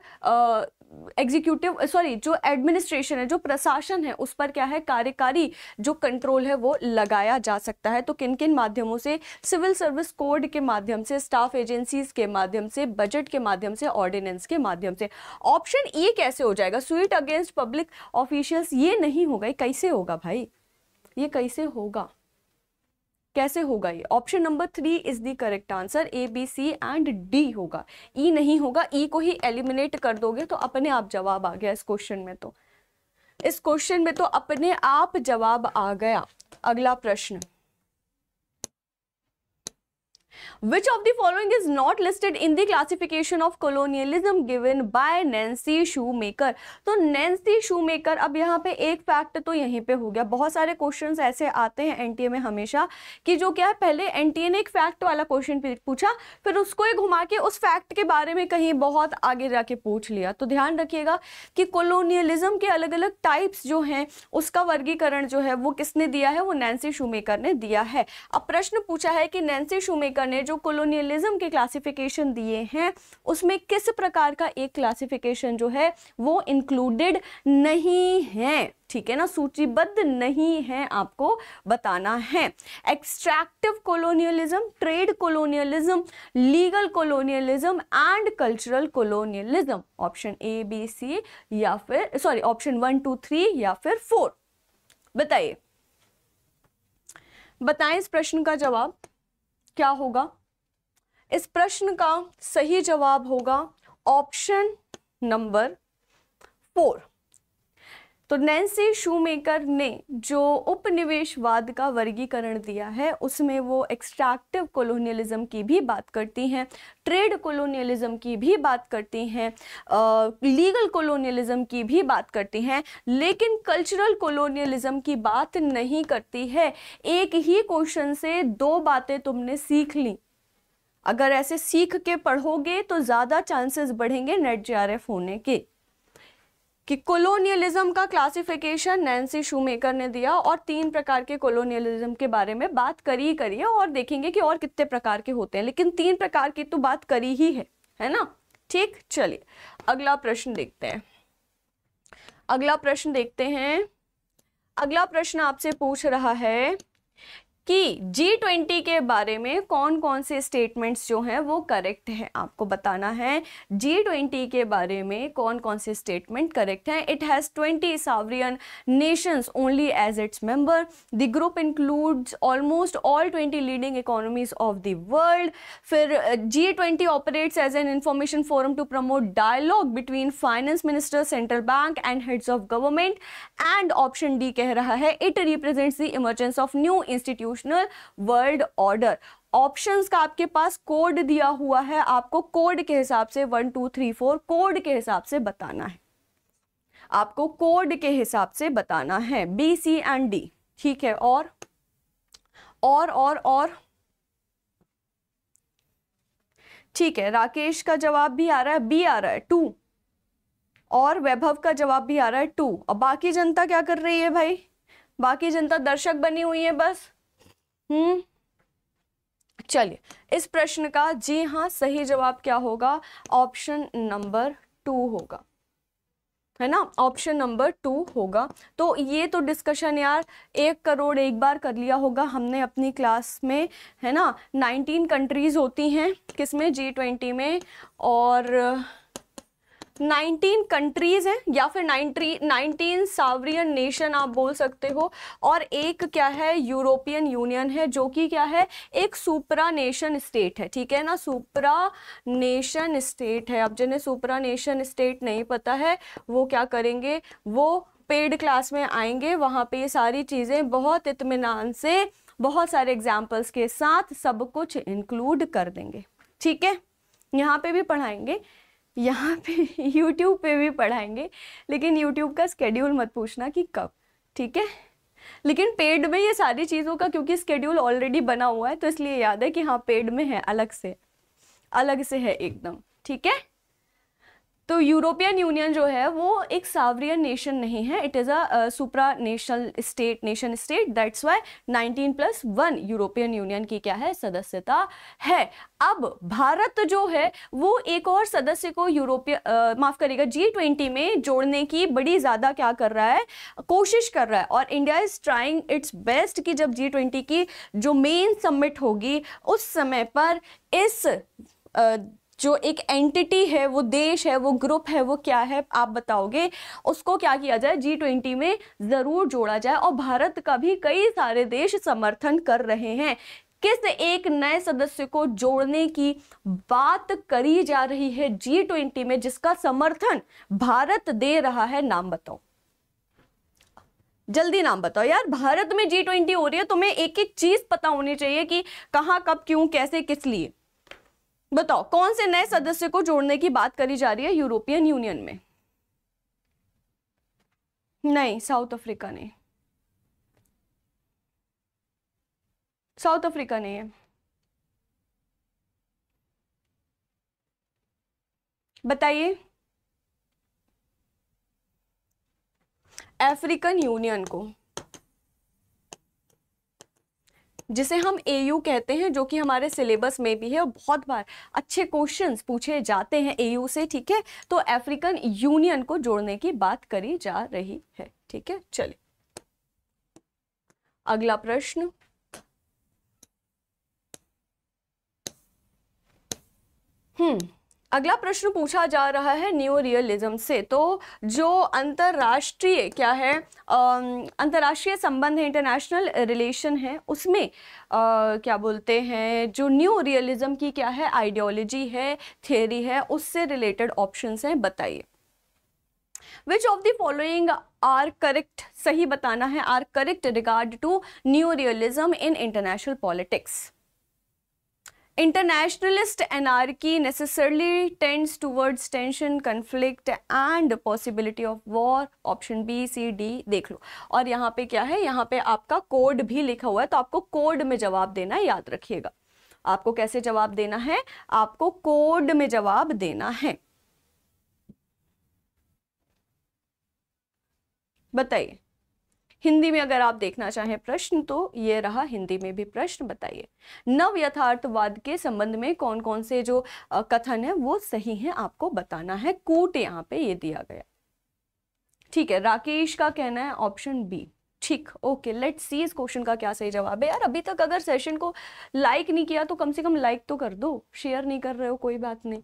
एग्जीक्यूटिव सॉरी जो एडमिनिस्ट्रेशन है जो प्रशासन है उस पर क्या है कार्यकारी जो कंट्रोल है वो लगाया जा सकता है तो किन किन माध्यमों से सिविल सर्विस कोड के माध्यम से स्टाफ एजेंसीज के माध्यम से बजट के माध्यम से ऑर्डिनेंस के माध्यम से ऑप्शन ई कैसे हो जाएगा स्वीट अगेंस्ट पब्लिक ऑफिशियल्स ये नहीं होगा कैसे होगा भाई ये कैसे होगा कैसे होगा ये option number three is the correct answer A B C and D होगा ई e नहीं होगा ई e को ही एलिमिनेट कर दोगे तो अपने आप जवाब आ गया इस क्वेश्चन में तो इस क्वेश्चन में तो अपने आप जवाब आ गया अगला प्रश्न Which of the following is not listed in the classification of colonialism given by Nancy Shoemaker? तो Nancy Shoemaker अब यहाँ पे एक फैक्ट तो यहीं पे हो गया बहुत सारे क्वेश्चंस ऐसे आते हैं एनटीए में हमेशा कि जो क्या है पहले एनटीए ने एक फैक्ट वाला क्वेश्चन पूछा फिर उसको ही घुमा के उस फैक्ट के बारे में कहीं बहुत आगे जाके पूछ लिया तो ध्यान रखिएगा कि कोलोनियलिज्म के अलग अलग टाइप्स जो हैं उसका वर्गीकरण जो है वो किसने दिया है वो नैन्सी शूमेकर ने दिया है अब प्रश्न पूछा है कि नैन्सी शूमेकर आंबेडकर ने जो कॉलोनियलिज्म के क्लासिफिकेशन दिए हैं उसमें किस प्रकार का एक क्लासिफिकेशन जो है वो इंक्लूडेड नहीं है ठीक है ना सूचीबद्ध नहीं है आपको बताना है extractive colonialism trade colonialism legal colonialism and cultural colonialism option A B C या फिर sorry option one two three या फिर फोर बताइए बताएं इस प्रश्न का जवाब क्या होगा इस प्रश्न का सही जवाब होगा ऑप्शन नंबर फोर तो नैन्सी शूमेकर ने जो उपनिवेशवाद का वर्गीकरण दिया है उसमें वो एक्सट्रैक्टिव कॉलोनियलिज्म की भी बात करती हैं ट्रेड कॉलोनियलिज्म की भी बात करती हैं लीगल कॉलोनियलिज्म की भी बात करती हैं लेकिन कल्चरल कॉलोनियलिज्म की बात नहीं करती है एक ही क्वेश्चन से दो बातें तुमने सीख ली अगर ऐसे सीख के पढ़ोगे तो ज़्यादा चांसेस बढ़ेंगे नेट जे होने के कि कोलोनियलिज्म का क्लासिफिकेशन नैन्सी शूमेकर ने दिया और तीन प्रकार के कोलोनियलिज्म के बारे में बात करी ही करिए और देखेंगे कि और कितने प्रकार के होते हैं लेकिन तीन प्रकार की तो बात करी ही है है ना ठीक चलिए अगला प्रश्न देखते हैं अगला प्रश्न देखते हैं अगला प्रश्न आपसे पूछ रहा है कि जी ट्वेंटी के बारे में कौन कौन से स्टेटमेंट्स जो हैं वो करेक्ट है आपको बताना है जी ट्वेंटी के बारे में कौन कौन से स्टेटमेंट करेक्ट हैं it has twenty sovereign nations only as its member the group includes almost all twenty leading economies of the world फिर G twenty operates as an information forum to promote dialogue between finance minister central bank and heads of government and option D कह रहा है it represents the emergence of new institute constitutional world order options का आपके पास code दिया हुआ है आपको code के हिसाब से one two three four code के हिसाब से बताना है आपको कोड के हिसाब से बताना है बी सी एंड डी ठीक है और और और और ठीक है राकेश का जवाब भी आ रहा है बी आ रहा है टू और वैभव का जवाब भी आ रहा है टू और बाकी जनता क्या कर रही है भाई बाकी जनता दर्शक बनी हुई है बस हम्म चलिए इस प्रश्न का जी हाँ सही जवाब क्या होगा ऑप्शन नंबर टू होगा है ना ऑप्शन नंबर टू होगा तो ये तो डिस्कशन यार एक करोड़ एक बार कर लिया होगा हमने अपनी क्लास में है ना नाइनटीन कंट्रीज़ होती हैं किसमें जी ट्वेंटी में और नाइनटीन कंट्रीज़ हैं या फिर नाइनटी नाइनटीन सावरियन नेशन आप बोल सकते हो और एक क्या है यूरोपियन यूनियन है जो कि क्या है एक सुपरा नेशन स्टेट है ठीक है ना सुपरा नेशन स्टेट है अब जिन्हें सुपरा नेशन स्टेट नहीं पता है वो क्या करेंगे वो पेड क्लास में आएंगे वहाँ पे ये सारी चीज़ें बहुत इतमान से बहुत सारे एग्जाम्पल्स के साथ सब कुछ इंक्लूड कर देंगे ठीक है यहाँ पे भी पढ़ाएंगे यहाँ पे यूट्यूब पे भी पढ़ाएंगे लेकिन यूट्यूब का स्केड्यूल मत पूछना कि कब ठीक है लेकिन पेड में ये सारी चीज़ों का क्योंकि स्केड्यूल ऑलरेडी बना हुआ है तो इसलिए याद है कि हाँ पेड में है अलग से अलग से है एकदम ठीक है तो यूरोपियन यूनियन जो है वो एक सावरियन नेशन नहीं है it is a supra national state nation state that's why 19 plus one European Union की क्या है सदस्यता है अब भारत जो है वो एक और सदस्य को यूरोपीय uh, माफ़ करेगा जी ट्वेंटी में जोड़ने की बड़ी ज़्यादा क्या कर रहा है कोशिश कर रहा है और India is trying its best कि जब जी ट्वेंटी की जो मेन समिट होगी उस समय पर इस uh, जो एक एंटिटी है वो देश है वो ग्रुप है वो क्या है आप बताओगे उसको क्या किया जाए जी ट्वेंटी में ज़रूर जोड़ा जाए और भारत का भी कई सारे देश समर्थन कर रहे हैं किस एक नए सदस्य को जोड़ने की बात करी जा रही है जी ट्वेंटी में जिसका समर्थन भारत दे रहा है नाम बताओ जल्दी नाम बताओ यार भारत में जी ट्वेंटी हो रही है तुम्हें एक एक चीज पता होनी चाहिए कि कहाँ कब क्यों कैसे किस लिए बताओ कौन से नए सदस्य को जोड़ने की बात करी जा रही है यूरोपियन यूनियन में नहीं साउथ अफ्रीका नहीं साउथ अफ्रीका नहीं है बताइए अफ्रीकन यूनियन को जिसे हम ए कहते हैं जो कि हमारे सिलेबस में भी है और बहुत बार अच्छे क्वेश्चंस पूछे जाते हैं ए से ठीक है तो अफ्रीकन यूनियन को जोड़ने की बात करी जा रही है ठीक है चलिए अगला प्रश्न हम्म अगला प्रश्न पूछा जा रहा है न्यू रियलिज्म से तो जो अंतर्राष्ट्रीय क्या है अंतर्राष्ट्रीय संबंध है इंटरनेशनल रिलेशन है उसमें आ, क्या बोलते हैं जो न्यू रियलिज्म की क्या है आइडियोलॉजी है थियोरी है उससे रिलेटेड ऑप्शंस हैं बताइए which of the following are correct सही बताना है are correct regard to new realism in international politics Internationalist anarchy necessarily tends towards tension, conflict and possibility of war. Option B, C, D देख लो और यहाँ पे क्या है यहाँ पे आपका कोड भी लिखा हुआ है तो आपको कोड में जवाब देना याद रखिएगा आपको कैसे जवाब देना है आपको कोड में जवाब देना है बताइए हिंदी में अगर आप देखना चाहें प्रश्न तो ये रहा हिंदी में भी प्रश्न बताइए नव यथार्थवाद के संबंध में कौन कौन से जो कथन है वो सही है आपको बताना है कूट यहाँ पे ये दिया गया ठीक है राकेश का कहना है ऑप्शन बी ठीक ओके लेट सी इस क्वेश्चन का क्या सही जवाब है यार अभी तक अगर सेशन को लाइक नहीं किया तो कम से कम लाइक तो कर दो शेयर नहीं कर रहे हो कोई बात नहीं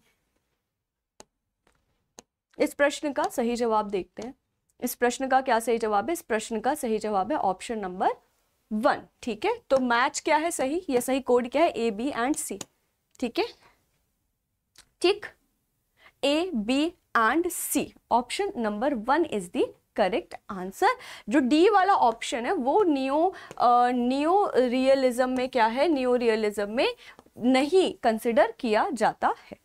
इस प्रश्न का सही जवाब देखते हैं इस प्रश्न का क्या सही जवाब है इस प्रश्न का सही जवाब है ऑप्शन नंबर वन ठीक है तो मैच क्या है सही ये सही कोड क्या है ए बी एंड सी ठीक है ठीक A B and C option number one is the correct answer जो डी वाला ऑप्शन है वो नियो नियो रियलिज्म में क्या है नियो रियलिज्म में नहीं कंसिडर किया जाता है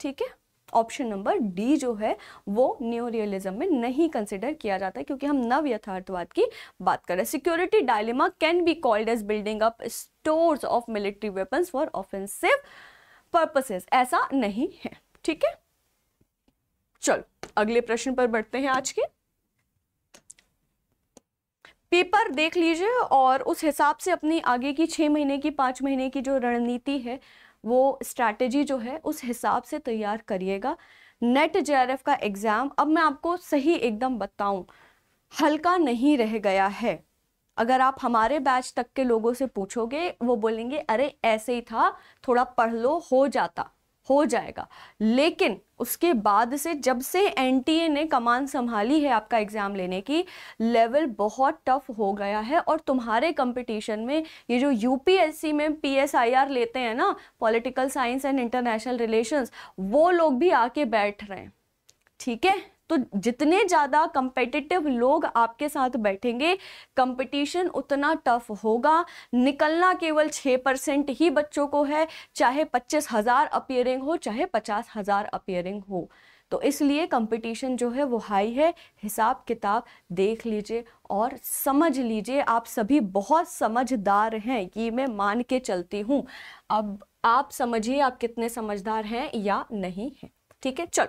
ठीक है ऑप्शन नंबर डी जो है वो न्यू रियलिज्म में नहीं कंसिडर किया जाता है क्योंकि हम नव यथार्थवाद की बात कर रहे हैं security dilemma can be called as building up stores of military weapons for offensive purposes ऐसा नहीं है ठीक है चलो अगले प्रश्न पर बढ़ते हैं आज के पेपर देख लीजिए और उस हिसाब से अपनी आगे की छह महीने की पांच महीने की जो रणनीति है वो स्ट्रैटेजी जो है उस हिसाब से तैयार करिएगा नेट जे का एग्ज़ाम अब मैं आपको सही एकदम बताऊँ हल्का नहीं रह गया है अगर आप हमारे बैच तक के लोगों से पूछोगे वो बोलेंगे अरे ऐसे ही था थोड़ा पढ़ लो हो जाता हो जाएगा लेकिन उसके बाद से जब से एन ने कमान संभाली है आपका एग्ज़ाम लेने की लेवल बहुत टफ हो गया है और तुम्हारे कंपटीशन में ये जो यू में पी लेते हैं ना political science and international relations वो लोग भी आके बैठ रहे हैं ठीक है तो जितने ज़्यादा कंपेटिटिव लोग आपके साथ बैठेंगे कंपटीशन उतना टफ होगा निकलना केवल छः परसेंट ही बच्चों को है चाहे पच्चीस हज़ार अपियरिंग हो चाहे पचास हज़ार अपियरिंग हो तो इसलिए कंपटीशन जो है वो हाई है हिसाब किताब देख लीजिए और समझ लीजिए आप सभी बहुत समझदार हैं कि मैं मान के चलती हूँ अब आप समझिए आप कितने समझदार हैं या नहीं हैं ठीक है चलो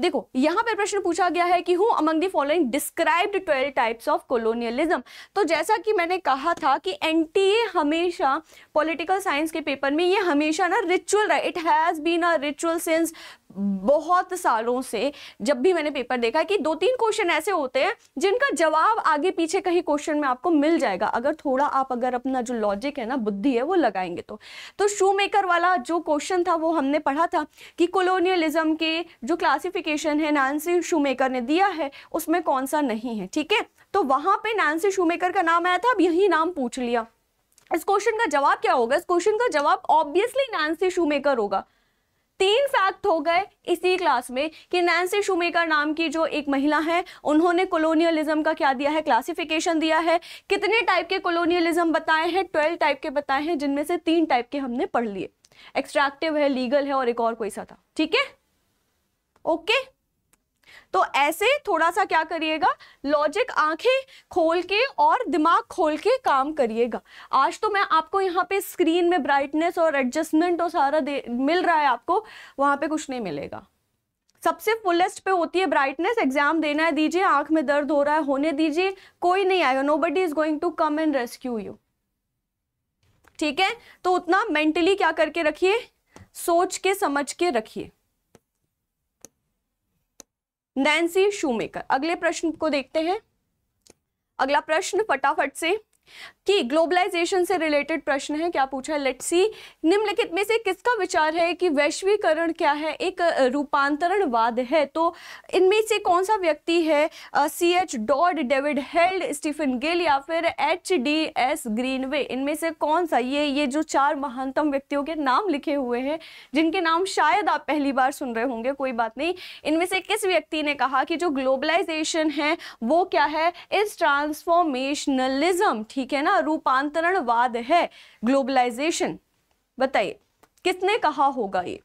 देखो यहां पर प्रश्न पूछा गया है कि who among the following described twelve types of colonialism तो जैसा कि मैंने कहा था कि एनटीए हमेशा पॉलिटिकल साइंस के पेपर में ये हमेशा ना रिचुअल रहा it has been a ritual since बहुत सालों से जब भी मैंने पेपर देखा है कि दो तीन क्वेश्चन ऐसे होते हैं जिनका जवाब आगे पीछे कहीं क्वेश्चन में आपको मिल जाएगा अगर थोड़ा आप अगर अपना जो लॉजिक है ना बुद्धि है वो लगाएंगे तो तो शू मेकर वाला जो क्वेश्चन था वो हमने पढ़ा था कि कोलोनियलिज्म के जो क्लासिफिकेशन क्लासिफिकेशन है नानसी शूमेकर ने दिया है उसमें कौन सा नहीं है ठीक है तो वहां पे नानसी शूमेकर का नाम आया था अब यही नाम पूछ लिया इस क्वेश्चन का जवाब क्या होगा इस क्वेश्चन का जवाब ऑब्वियसली नानसी शूमेकर होगा तीन फैक्ट हो गए इसी क्लास में कि नैन्सी शूमेकर नाम की जो एक महिला है उन्होंने कॉलोनियलिज्म का क्या दिया है क्लासिफिकेशन दिया है कितने टाइप के कॉलोनियलिज्म बताए हैं ट्वेल्व टाइप के बताए हैं जिनमें से तीन टाइप के हमने पढ़ लिए एक्सट्रैक्टिव है लीगल है और एक और कोई सा था ठीक है ओके तो ऐसे थोड़ा सा क्या करिएगा लॉजिक आंखें खोल के और दिमाग खोल के काम करिएगा आज तो मैं आपको यहाँ पे स्क्रीन में ब्राइटनेस और एडजस्टमेंट और सारा दे मिल रहा है आपको वहां पे कुछ नहीं मिलेगा सबसे फुलेस्ट पे होती है ब्राइटनेस एग्जाम देना है दीजिए आंख में दर्द हो रहा है होने दीजिए कोई नहीं आएगा nobody is going to come and rescue you ठीक है तो उतना मेंटली क्या करके रखिए सोच के समझ के रखिए नैन्सी शूमेकर अगले प्रश्न को देखते हैं अगला प्रश्न फटाफट से कि ग्लोबलाइजेशन से रिलेटेड प्रश्न है क्या पूछा है लेट्स सी निम्नलिखित में से किसका विचार है कि वैश्वीकरण क्या है एक रूपांतरणवाद है तो इनमें से कौन सा व्यक्ति है C H Dodd David Held Stephen Gill या फिर एच डी एस ग्रीनवे इनमें से कौन सा ये ये जो चार महानतम व्यक्तियों के नाम लिखे हुए हैं जिनके नाम शायद आप पहली बार सुन रहे होंगे कोई बात नहीं इनमें से किस व्यक्ति ने कहा कि जो ग्लोबलाइजेशन है वो क्या है इस ट्रांसफॉर्मेशनलिज्म ठीक है ना रूपांतरणवाद है ग्लोबलाइजेशन बताइए किसने कहा होगा ये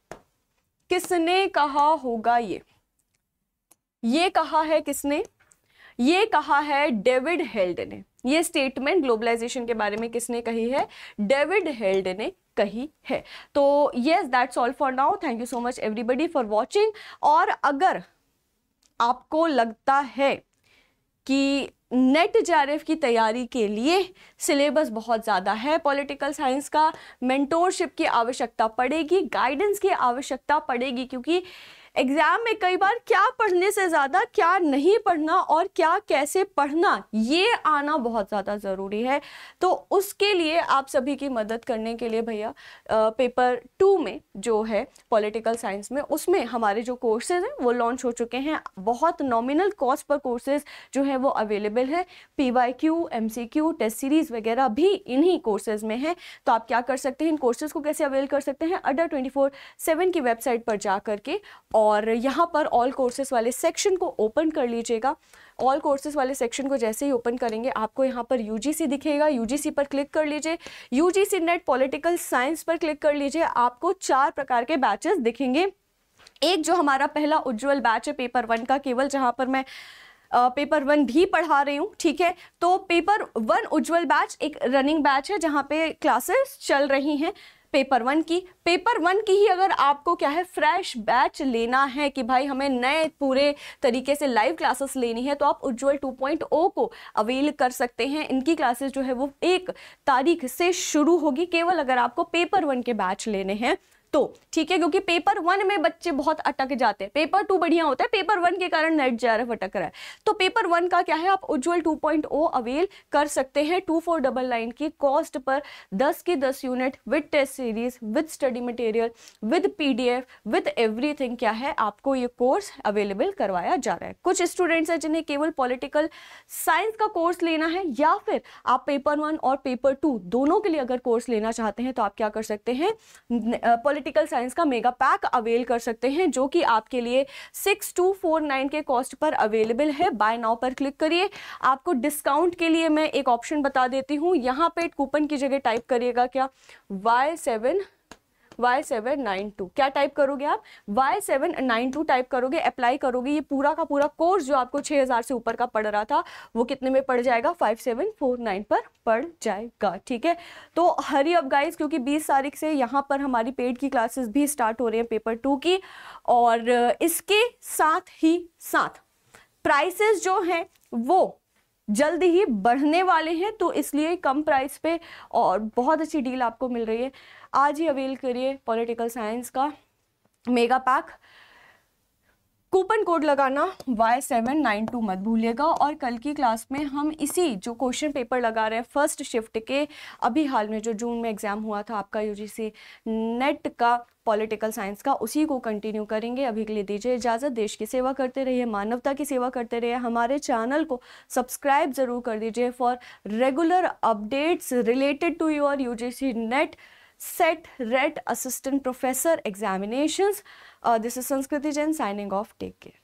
किसने कहा होगा ये ये कहा है किसने ये कहा है डेविड हेल्ड ने ये स्टेटमेंट ग्लोबलाइजेशन के बारे में किसने कही है डेविड हेल्ड ने कही है तो yes that's all for now thank you so much everybody for watching और अगर आपको लगता है कि नेट जे की तैयारी के लिए सिलेबस बहुत ज़्यादा है पॉलिटिकल साइंस का मेंटोरशिप की आवश्यकता पड़ेगी गाइडेंस की आवश्यकता पड़ेगी क्योंकि एग्जाम में कई बार क्या पढ़ने से ज़्यादा क्या नहीं पढ़ना और क्या कैसे पढ़ना ये आना बहुत ज़्यादा ज़रूरी है तो उसके लिए आप सभी की मदद करने के लिए भैया पेपर टू में जो है पॉलिटिकल साइंस में उसमें हमारे जो कोर्सेज हैं वो लॉन्च हो चुके हैं बहुत नॉमिनल कॉस्ट पर कोर्सेज जो हैं वो अवेलेबल है P Y Q M C Q test series वगैरह भी इन्हीं कोर्सेज में है तो आप क्या कर सकते हैं इन कोर्सेज को कैसे अवेल कर सकते हैं अडर ट्वेंटी फोर सेवन की वेबसाइट पर जा करके और और यहाँ पर ऑल कोर्सेज वाले सेक्शन को ओपन कर लीजिएगा ऑल कोर्सेज वाले सेक्शन को जैसे ही ओपन करेंगे आपको यहाँ पर यू दिखेगा यू पर क्लिक कर लीजिए यू नेट पॉलिटिकल साइंस पर क्लिक कर लीजिए आपको चार प्रकार के बैचेस दिखेंगे एक जो हमारा पहला उज्जवल बैच है पेपर वन का केवल जहाँ पर मैं पेपर वन भी पढ़ा रही हूँ ठीक है तो पेपर वन उज्जवल बैच एक रनिंग बैच है जहाँ पे क्लासेस चल रही हैं पेपर वन की पेपर वन की ही अगर आपको क्या है फ्रेश बैच लेना है कि भाई हमें नए पूरे तरीके से लाइव क्लासेस लेनी है तो आप उज्ज्वल 2.0 को अवेल कर सकते हैं इनकी क्लासेस जो है वो एक तारीख से शुरू होगी केवल अगर आपको पेपर वन के बैच लेने हैं तो ठीक है क्योंकि पेपर वन में बच्चे बहुत अटक जाते हैं पेपर टू बढ़िया होता है पेपर वन के कारण नेट जे अटक रहा है तो पेपर वन का क्या है आप उज्ज्वल 2.0 अवेल कर सकते हैं टू फोर डबल नाइन की कॉस्ट पर दस की दस unit with test series with study material with PDF with everything क्या है आपको ये कोर्स अवेलेबल करवाया जा रहा है कुछ स्टूडेंट्स हैं जिन्हें केवल पॉलिटिकल साइंस का कोर्स लेना है या फिर आप पेपर वन और पेपर टू दोनों के लिए अगर कोर्स लेना चाहते हैं तो आप क्या कर सकते हैं पॉलिटिकल पॉलिटिकल साइंस का मेगा पैक अवेल कर सकते हैं जो कि आपके लिए सिक्स टू फोर नाइन के कॉस्ट पर अवेलेबल है बाय नाउ पर क्लिक करिए आपको डिस्काउंट के लिए मैं एक ऑप्शन बता देती हूँ यहाँ पे कूपन की जगह टाइप करिएगा क्या Y seven Y seven nine two क्या टाइप करोगे आप Y seven nine two type करोगे अप्लाई करोगे ये पूरा का पूरा कोर्स जो आपको छः हज़ार से ऊपर का पड़ रहा था वो कितने में पड़ जाएगा फाइव सेवन फोर नाइन पर पड़ जाएगा ठीक है तो हरी अब गाइज क्योंकि बीस तारीख से यहाँ पर हमारी पेड की क्लासेस भी स्टार्ट हो रही हैं पेपर टू की और इसके साथ ही साथ प्राइसेस जो हैं वो जल्द ही बढ़ने वाले हैं तो इसलिए कम प्राइस पे और बहुत अच्छी डील आपको मिल रही है आज ही अवेल करिए पॉलिटिकल साइंस का मेगा पैक कूपन कोड लगाना वाई सेवन नाइन टू मत भूलिएगा और कल की क्लास में हम इसी जो क्वेश्चन पेपर लगा रहे हैं फर्स्ट शिफ्ट के अभी हाल में जो जून में एग्ज़ाम हुआ था आपका यूजीसी नेट का पॉलिटिकल साइंस का उसी को कंटिन्यू करेंगे अभी के लिए दीजिए इजाज़त देश की सेवा करते रहिए मानवता की सेवा करते रहिए हमारे चैनल को सब्सक्राइब ज़रूर कर दीजिए for regular updates related to your UGC NET SET, RET, Assistant Professor examinations. Uh, this is Sanskriti Jain signing off. Take care.